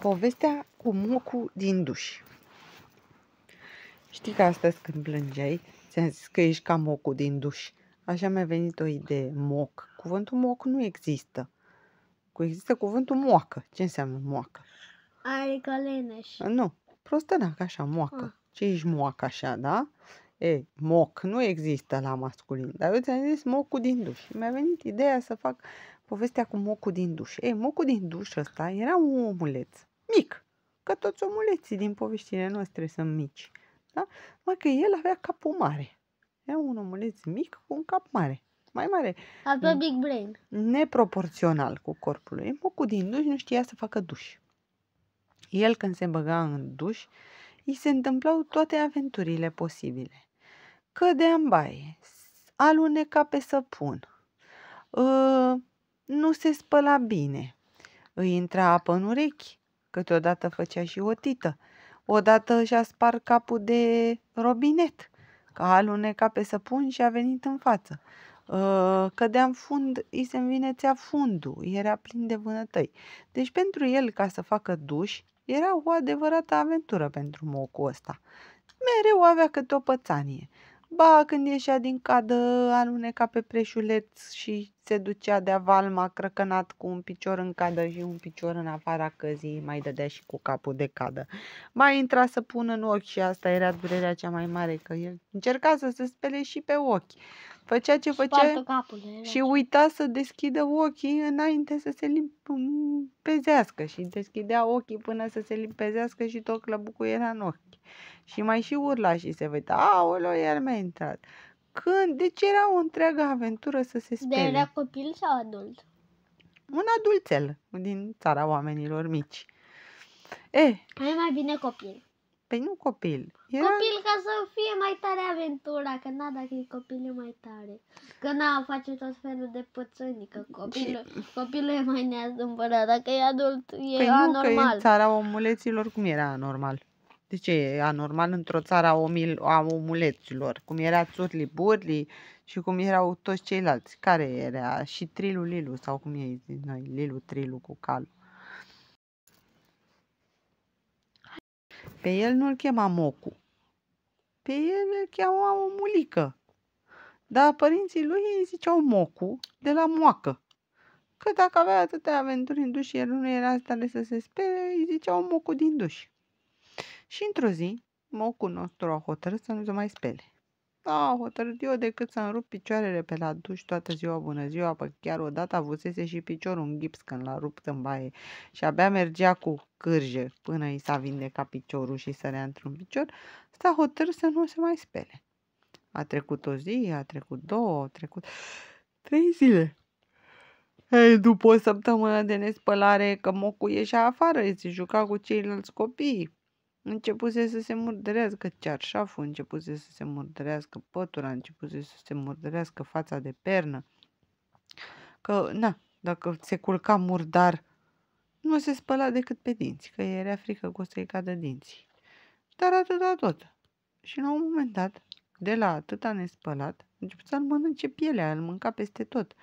Povestea cu mocul din duș. Știi că astăzi când plângeai, ți-am zis că ești ca mocul din duș. Așa mi-a venit o idee, moc. Cuvântul moc nu există. Cu există cuvântul moacă. Ce înseamnă moacă? Adică leneș. Nu, prostănac da, așa, moacă. Ah. Ce ești moacă așa, da? E, moc nu există la masculin, dar eu ți-am zis mocul din duș. Mi-a venit ideea să fac povestea cu mocul din duș. Ei, mocul din duș ăsta era un omuleț mic, că toți omuleții din poveștile noastre sunt mici. Da? Mai că el avea capul mare. Era un omuleț mic cu un cap mare. Mai mare. Avea big brain. Neproporțional cu corpul lui. Mocul din duș nu știa să facă duș. El când se băga în duș, îi se întâmplau toate aventurile posibile. Cădea în baie, aluneca pe săpun, uh, nu se spăla bine. Îi intra apă în urechi, câteodată făcea și o tită. Odată și-a spart capul de robinet, că a alunecat pe săpun și a venit în față. Ă, cădea în fund, îi se învinețea fundul, era plin de vânătăi. Deci pentru el, ca să facă duș, era o adevărată aventură pentru mocul ăsta. Mereu avea câte o pățanie – Ba, când ieșea din cadă, aluneca pe preșuleț și se ducea de-a valma crăcănat cu un picior în cadă și un picior în afara căzii, mai dădea și cu capul de cadă. Mai intra să pună în ochi și asta era durerea cea mai mare, că el încerca să se spele și pe ochi. Făcea ce făcea capul, și uita să deschidă ochii înainte să se limpezească și deschidea ochii până să se limpezească și tot clăbucul era în ochi. Și mai și urla și se vedea, aolo, iar mi-a intrat. Când? Deci era o întreagă aventură să se spere. De era copil sau adult? Un adulțel din țara oamenilor mici. E, eh. mai bine copil. Păi nu copil. Era... Copil ca să fie mai tare aventura, că n-a dacă e copil e mai tare. Că n-a face tot felul de pățâni, că copilul, copilul e mai neazdâmpărat, dacă e adult e păi anormal. Păi nu, că în țara omuleților cum era anormal? De ce e anormal într-o țară a, omil, a omuleților? Cum era Țurli Burli și cum erau toți ceilalți? Care era? Și Trilu Lilu sau cum e noi? Lilu Trilu cu cal. Pe el nu-l chema Mocu. Pe el îl chema o mulică. Dar părinții lui îi ziceau Mocu de la moacă. Că dacă avea atâtea aventuri în duș, el nu era stare să se spere, îi ziceau Mocu din duș. Și într-o zi, Mocu nostru a hotărât să nu se mai spele. Da, hotărât eu decât să-mi rup picioarele pe la duș toată ziua bună ziua, pe chiar odată avusese și piciorul în gips când l-a rupt în baie și abia mergea cu cârje până i s-a vindecat piciorul și sărea într-un picior, sta hotărât să nu se mai spele. A trecut o zi, a trecut două, a trecut trei zile. Ei, după o săptămână de nespălare, că mocul ieșea afară, se juca cu ceilalți copii, începuse să se murdărească cearșaful, începuse să se murdărească pătura, începuse să se murdărească fața de pernă. Că, na, dacă se culca murdar, nu se spăla decât pe dinți, că era frică că o să-i cadă dinții. Dar atâta tot. Și la un moment dat, de la atâta nespălat, început să-l mănânce pielea, îl mânca peste tot.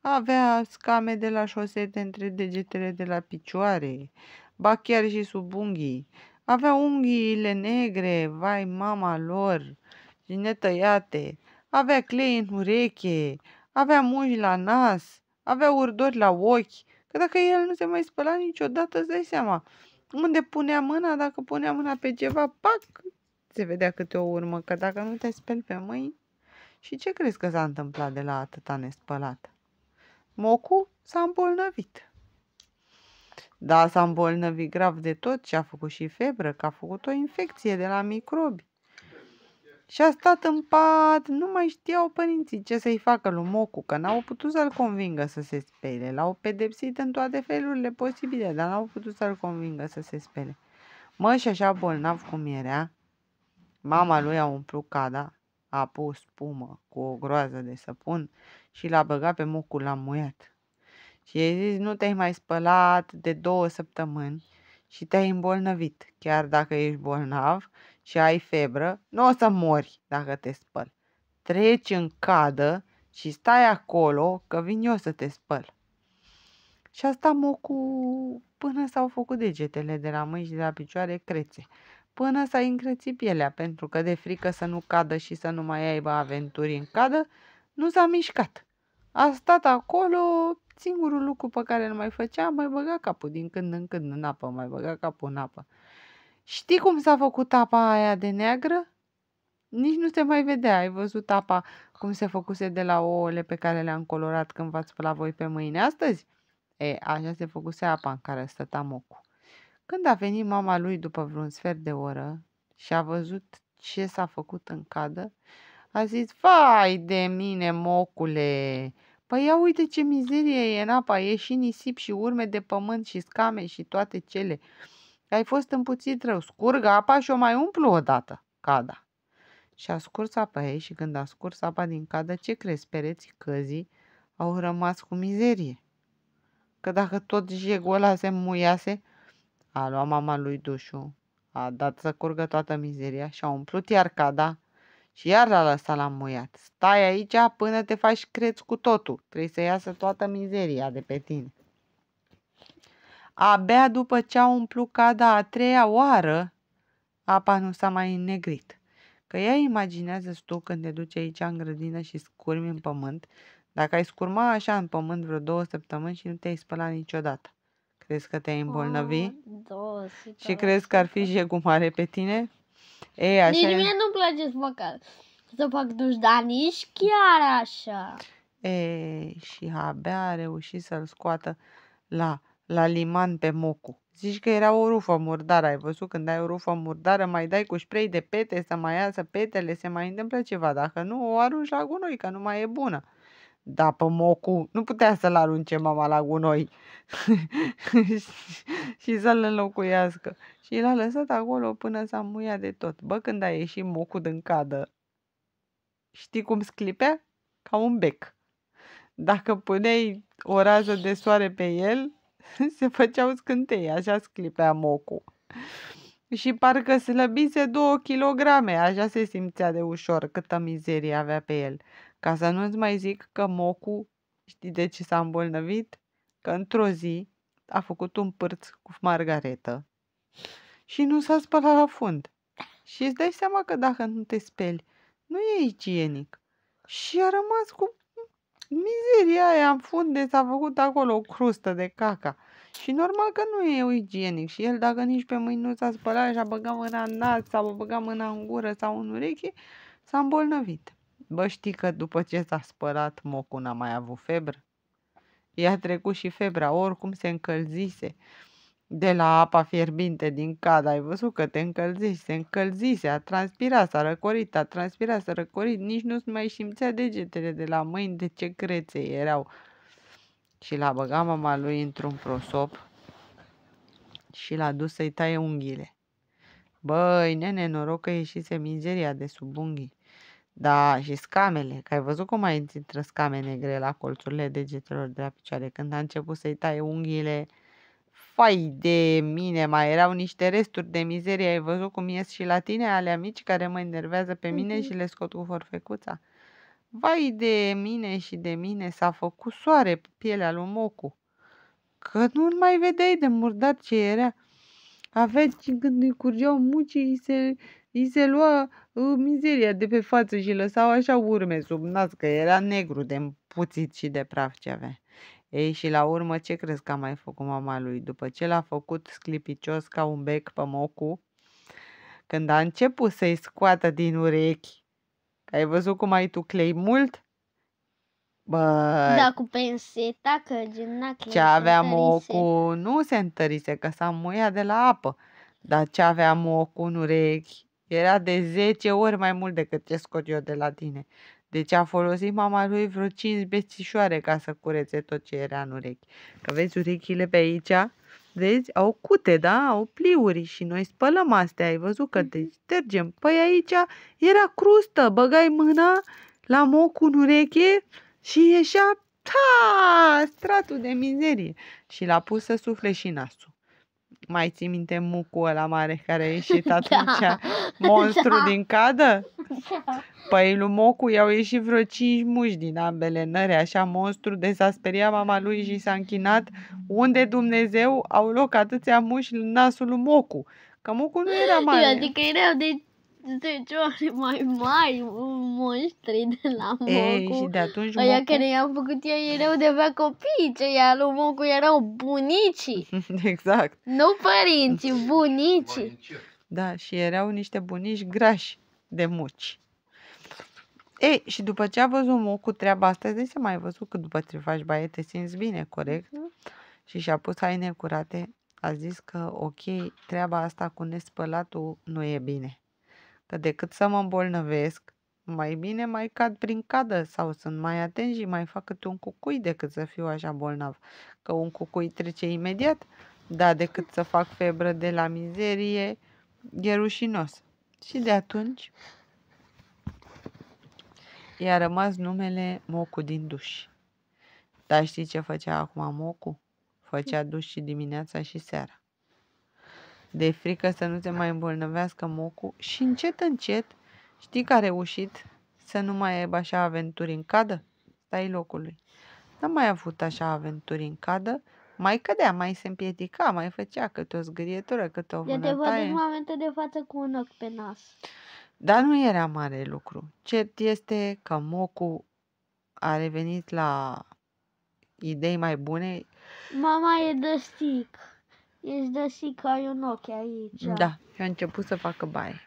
Avea scame de la șosete între degetele de la picioare, ba chiar și sub unghii. Avea unghiile negre, vai mama lor, și netăiate. Avea clei în ureche, avea mungi la nas, avea urdori la ochi, că dacă el nu se mai spăla niciodată, îți dai seama. Unde punea mâna, dacă punea mâna pe ceva, pac, se vedea câte o urmă, că dacă nu te speli pe mâini, și ce crezi că s-a întâmplat de la atâta nespălat? Mocu s-a îmbolnăvit. Da, s-a îmbolnăvit grav de tot și a făcut și febră, că a făcut o infecție de la microbi. Și a stat în pat, nu mai știau părinții ce să-i facă lui Mocu, că n-au putut să-l convingă să se spele. L-au pedepsit în toate felurile posibile, dar n-au putut să-l convingă să se spele. Mă, și așa bolnav cum era, mama lui a umplut cada, a pus spumă cu o groază de săpun și l-a băgat pe Mocu la muiat și ei zis nu te-ai mai spălat de două săptămâni și te-ai îmbolnăvit. Chiar dacă ești bolnav și ai febră, nu o să mori dacă te spăl. Treci în cadă și stai acolo că vin eu să te spăl. Și asta mă cu până s-au făcut degetele de la mâini și de la picioare crețe, până s-a încrețit pielea, pentru că de frică să nu cadă și să nu mai aibă aventuri în cadă, nu s-a mișcat. A stat acolo Singurul lucru pe care îl mai făcea, mai băga capul din când în când în apă, mai băga capul în apă. Știi cum s-a făcut apa aia de neagră? Nici nu se mai vedea, ai văzut apa cum se făcuse de la ouăle pe care le-am colorat când v-ați spălat voi pe mâine astăzi? E, așa se făcuse apa în care stăta mocul. Când a venit mama lui după vreun sfert de oră și a văzut ce s-a făcut în cadă, a zis, vai de mine, mocule, Păi ia uite ce mizerie e în apa, e și nisip și urme de pământ și scame și toate cele. Ai fost puțin rău, scurgă apa și o mai umplu odată, cada. Și a scurs apa ei și când a scurs apa din cadă, ce crezi, pereții căzii au rămas cu mizerie. Că dacă tot ăla se muiase, a luat mama lui Dușu, a dat să curgă toată mizeria și a umplut iar cada și iar l-a lăsat la muiat. Stai aici până te faci creț cu totul. Trebuie să iasă toată mizeria de pe tine. Abia după ce a umplut cada a treia oară, apa nu s-a mai înnegrit. Că ea imaginează tu când te duci aici în grădină și scurmi în pământ, dacă ai scurma așa în pământ vreo două săptămâni și nu te-ai spălat niciodată. Crezi că te-ai îmbolnăvi? Oh, ah, două, și crezi că ar fi jegumare pe tine? E, așa Nici mie nu-mi place să fac, să fac duș, dar nici chiar așa. E, și abia a reușit să-l scoată la, la liman pe mocu. Zici că era o rufă murdară, ai văzut? Când ai o rufă murdară, mai dai cu spray de pete să mai iasă petele, se mai întâmplă ceva. Dacă nu, o arunci la gunoi, că nu mai e bună. Da, pe mocu. Nu putea să-l arunce mama la gunoi și să-l înlocuiască. Și l-a lăsat acolo până s-a muiat de tot. Bă, când a ieșit mocu din cadă, știi cum sclipea? Ca un bec. Dacă puneai o rază de soare pe el, se făceau scântei, așa sclipea mocu. Și parcă slăbise două kilograme, așa se simțea de ușor câtă mizerie avea pe el. Ca să nu-ți mai zic că Mocu, știi de ce s-a îmbolnăvit? Că într-o zi a făcut un pârț cu margaretă și nu s-a spălat la fund. Și îți dai seama că dacă nu te speli, nu e igienic. Și a rămas cu mizeria aia în fund de s-a făcut acolo o crustă de caca. Și normal că nu e igienic și el dacă nici pe mâini nu s-a spălat și a băgat mâna în nas sau a băgat mâna în gură sau în ureche, s-a îmbolnăvit. Bă, știi că după ce s-a spălat, Mocu n-a mai avut febră? I-a trecut și febra, oricum se încălzise. De la apa fierbinte din cad ai văzut că te încălzise, se încălzise, a transpirat, s-a răcorit, a transpirat, s-a răcorit, nici nu-ți mai simțea degetele de la mâini de ce crețe erau. Și l-a băgat mama lui într-un prosop și l-a dus să-i taie unghiile. Băi, nene, noroc că ieșise mizeria de sub unghii. Da, și scamele, că ai văzut cum mai intră scame negre la colțurile degetelor de la picioare, când a început să-i taie unghiile, fai de mine, mai erau niște resturi de mizerie, ai văzut cum ies și la tine ale mici care mă enervează pe mine mhm. și le scot cu forfecuța. Vai de mine și de mine s-a făcut soare pe pielea lui Mocu, că nu mai vedeai de murdar ce era. Aveți și când îi curgeau mucii, se îi se lua uh, mizeria de pe față și lăsau așa urme sub nas, că era negru de împuțit și de praf ce avea. Ei, și la urmă, ce crezi că a mai făcut mama lui? După ce l-a făcut sclipicios ca un bec pe mocu, când a început să-i scoată din urechi, că ai văzut cum ai tu clei mult? Bă, da, cu penseta, că gimna Ce avea mocu nu se întărise, că s-a muia de la apă. Dar ce avea mocu în urechi era de 10 ori mai mult decât ce scot eu de la tine. Deci a folosit mama lui vreo 5 bețișoare ca să curețe tot ce era în urechi. Că vezi urechile pe aici? Vezi? Au cute, da? Au pliuri și noi spălăm astea. Ai văzut că te mhm. ștergem. Păi aici era crustă. Băgai mâna la mocul în ureche și ieșea ta, stratul de mizerie. Și l-a pus să sufle și nasul mai ții minte mucul ăla mare care a ieșit da. atunci? Da. Monstru da. din cadă? Da. Păi lui Mocu i-au ieșit vreo cinci muși din ambele nări, așa monstru de s-a speriat mama lui și s-a închinat. Unde Dumnezeu au loc atâția muși în nasul lui Mocu? Că Mocu nu era mare. Eu adică erau de are mai mari, monștri de la Mocu. Ei, și de atunci Aia Mocu... care i au făcut ei erau de avea copii, ce ia lui Mocu erau bunicii. exact. Nu părinți, bunicii. Da, și erau niște bunici grași de muci. Ei, și după ce a văzut Mocu treaba asta, de ce mai văzut că după ce faci baie te simți bine, corect? Mm-hmm. Și și-a pus haine curate, a zis că ok, treaba asta cu nespălatul nu e bine că decât să mă îmbolnăvesc, mai bine mai cad prin cadă sau sunt mai atent și mai fac câte un cucui decât să fiu așa bolnav, că un cucui trece imediat, dar decât să fac febră de la mizerie, e rușinos. Și de atunci i-a rămas numele Mocu din duș. Dar știi ce făcea acum Mocu? Făcea duș și dimineața și seara de frică să nu se mai îmbolnăvească mocul și încet, încet, știi că a reușit să nu mai aibă așa aventuri în cadă? Stai locului. N-a mai avut așa aventuri în cadă, mai cădea, mai se împiedica, mai făcea câte o zgârietură, câte o vânătaie. Eu te văd în momentul de față cu un ochi pe nas. Dar nu era mare lucru. Cert este că mocul a revenit la idei mai bune. Mama e de stick. Ești de sicaiu ca ochi aici. Da, și a început să facă baie.